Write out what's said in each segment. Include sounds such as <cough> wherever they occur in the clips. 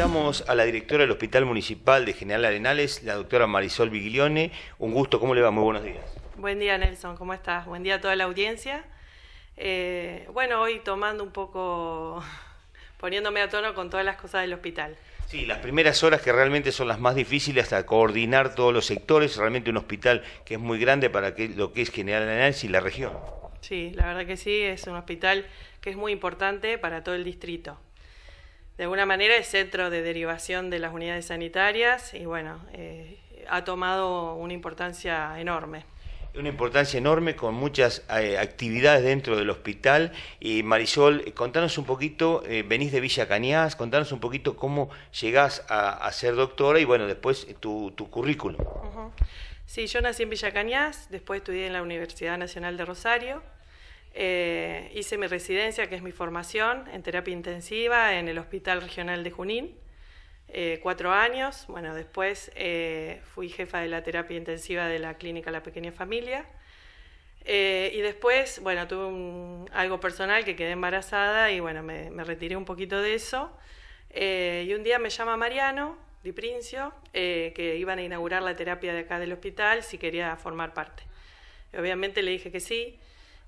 Estamos a la directora del Hospital Municipal de General Arenales, la doctora Marisol Viglione. Un gusto, ¿cómo le va? Muy buenos días. Buen día, Nelson, ¿cómo estás? Buen día a toda la audiencia. Eh, bueno, hoy tomando un poco, <laughs> poniéndome a tono con todas las cosas del hospital. Sí, las primeras horas que realmente son las más difíciles hasta coordinar todos los sectores, realmente un hospital que es muy grande para lo que es General Arenales y la región. Sí, la verdad que sí, es un hospital que es muy importante para todo el distrito de alguna manera es centro de derivación de las unidades sanitarias y bueno, eh, ha tomado una importancia enorme una importancia enorme con muchas eh, actividades dentro del hospital. Y Marisol, eh, contanos un poquito, venís de Villa Cañas, contanos un poquito cómo llegás a, ser doctora y bueno, después tu, tu currículum. Sí, yo nací en Villa Cañas, después estudié en la Universidad Nacional de Rosario. Eh, hice mi residencia, que es mi formación, en terapia intensiva en el Hospital Regional de Junín, eh, cuatro años. Bueno, después eh, fui jefa de la terapia intensiva de la clínica La Pequeña Familia. y después, bueno, tuve algo personal que quedé embarazada y bueno, me, retiré un poquito de eso. y un día me llama Mariano Di Princio, que iban a inaugurar la terapia de acá del hospital, si quería formar parte. obviamente le dije que sí.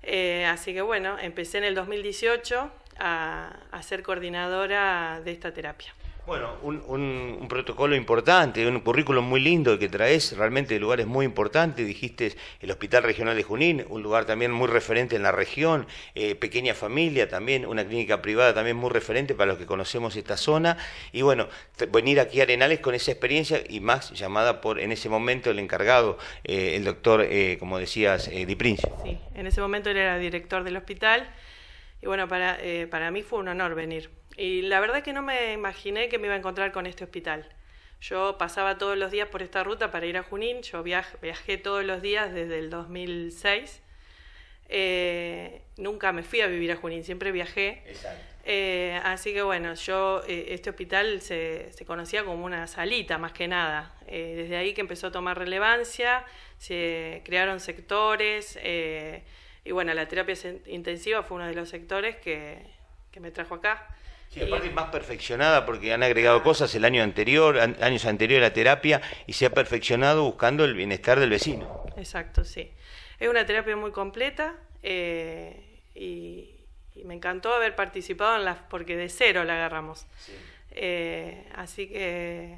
Eh, así que bueno, empecé en el 2018 a ser coordinadora de esta terapia. Bueno, un, protocolo importante, un currículum muy lindo que traes realmente lugares muy importantes. Dijiste el Hospital Regional de Junín, un lugar también muy referente en la región, eh, pequeña familia también, una clínica privada también muy referente para los que conocemos esta zona. Y bueno, venir aquí a Arenales con esa experiencia y más llamada por en ese momento el encargado, eh, el doctor, eh, como decías, Di Prince. Sí, en ese momento él era director del hospital y bueno, para, para mí fue un honor venir y la verdad es que no me imaginé que me iba a encontrar con este hospital. Yo pasaba todos los días por esta ruta para ir a Junín, yo viajé todos los días desde el 2006. Eh, nunca me fui a vivir a Junín, siempre viajé. Eh, así que bueno, yo eh, este hospital se, conocía como una salita más que nada. Eh, desde ahí que empezó a tomar relevancia, se crearon sectores y bueno, la terapia intensiva fue uno de los sectores que, que me trajo acá. Sí, aparte es más perfeccionada porque han agregado cosas el año anterior, años anteriores a la terapia y se ha perfeccionado buscando el bienestar del vecino. Exacto, sí. Es una terapia muy completa eh, y, me encantó haber participado en las, porque de cero la agarramos. Eh, así que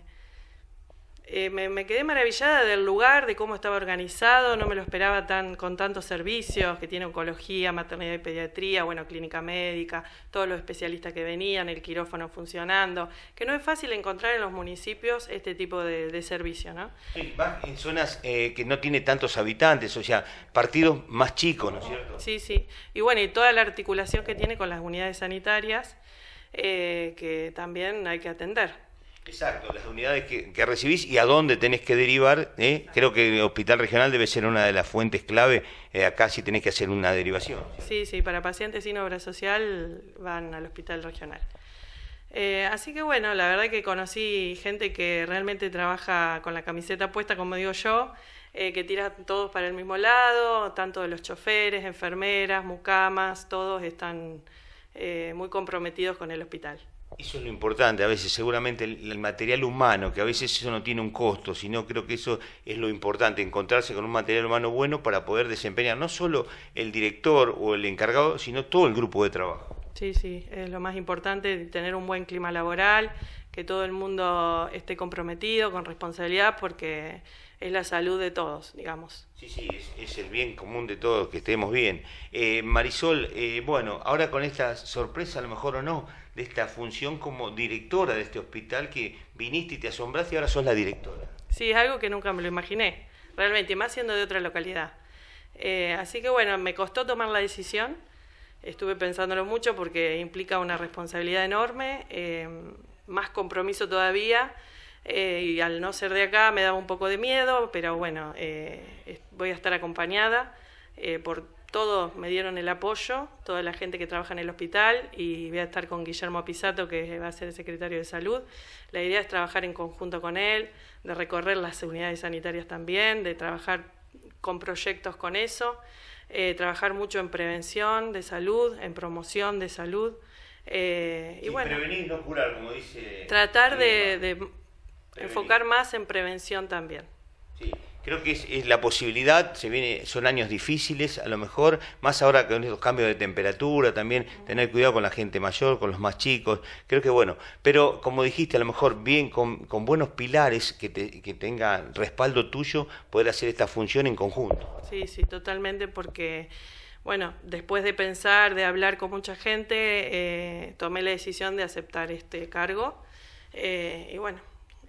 eh, me, quedé maravillada del lugar, de cómo estaba organizado, no me lo esperaba tan con tantos servicios que tiene oncología, maternidad y pediatría, bueno, clínica médica, todos los especialistas que venían, el quirófano funcionando, que no es fácil encontrar en los municipios este tipo de, de servicio, ¿no? Sí, va en zonas eh, que no tiene tantos habitantes, o sea, partidos más chicos, ¿no es cierto? Sí, sí. Y bueno, y toda la articulación que tiene con las unidades sanitarias, eh, que también hay que atender. Exacto, las unidades que, recibís y a dónde tenés que derivar. ¿eh? Creo que el hospital regional debe ser una de las fuentes clave eh, acá si tenés que hacer una derivación. Sí, sí, para pacientes sin obra social van al hospital regional. Eh, así que bueno, la verdad que conocí gente que realmente trabaja con la camiseta puesta, como digo yo, que tiran todos para el mismo lado, tanto los choferes, enfermeras, mucamas, todos están muy comprometidos con el hospital. Eso es lo importante, a veces seguramente el, material humano, que a veces eso no tiene un costo, sino creo que eso es lo importante, encontrarse con un material humano bueno para poder desempeñar no solo el director o el encargado, sino todo el grupo de trabajo. Sí, sí, es lo más importante, tener un buen clima laboral, que todo el mundo esté comprometido con responsabilidad, porque es la salud de todos, digamos. Sí, sí, es, el bien común de todos, que estemos bien. Eh, Marisol, eh, bueno, ahora con esta sorpresa, a lo mejor o no, de esta función como directora de este hospital que viniste y te asombraste y ahora sos la directora. Sí, es algo que nunca me lo imaginé, realmente, más siendo de otra localidad. Eh, así que bueno, me costó tomar la decisión, estuve pensándolo mucho porque implica una responsabilidad enorme, eh, más compromiso todavía. Eh, y al no ser de acá me daba un poco de miedo, pero bueno, voy a estar acompañada por todos me dieron el apoyo, toda la gente que trabaja en el hospital y voy a estar con Guillermo Pisato, que va a ser el secretario de salud. La idea es trabajar en conjunto con él, de recorrer las unidades sanitarias también, de trabajar con proyectos con eso, eh, trabajar mucho en prevención de salud, en promoción de salud. Eh, y, bueno, prevenir, no curar, como dice. Tratar de, de enfocar más en prevención también. Sí. Creo que es, la posibilidad, se viene, son años difíciles, a lo mejor, más ahora con estos cambios de temperatura, también tener cuidado con la gente mayor, con los más chicos, creo que bueno, pero como dijiste, a lo mejor bien con, buenos pilares que, tengan respaldo tuyo, poder hacer esta función en conjunto. Sí, sí, totalmente, porque bueno, después de pensar, de hablar con mucha gente, eh, tomé la decisión de aceptar este cargo eh, y bueno,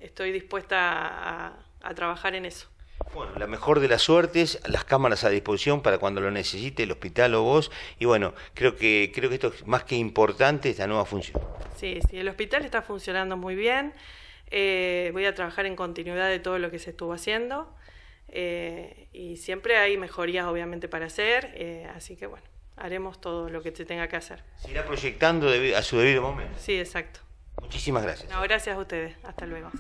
estoy dispuesta a trabajar en eso. Bueno, la mejor de las suertes, las cámaras a disposición para cuando lo necesite el hospital o vos. Y bueno, creo que, creo que esto es más que importante, esta nueva función. Sí, sí, el hospital está funcionando muy bien. Eh, voy a trabajar en continuidad de todo lo que se estuvo haciendo. Eh, y siempre hay mejorías, obviamente, para hacer. Eh, así que bueno, haremos todo lo que se tenga que hacer. Se irá proyectando a su debido momento. Sí, exacto. Muchísimas gracias. No, gracias a ustedes. Hasta luego.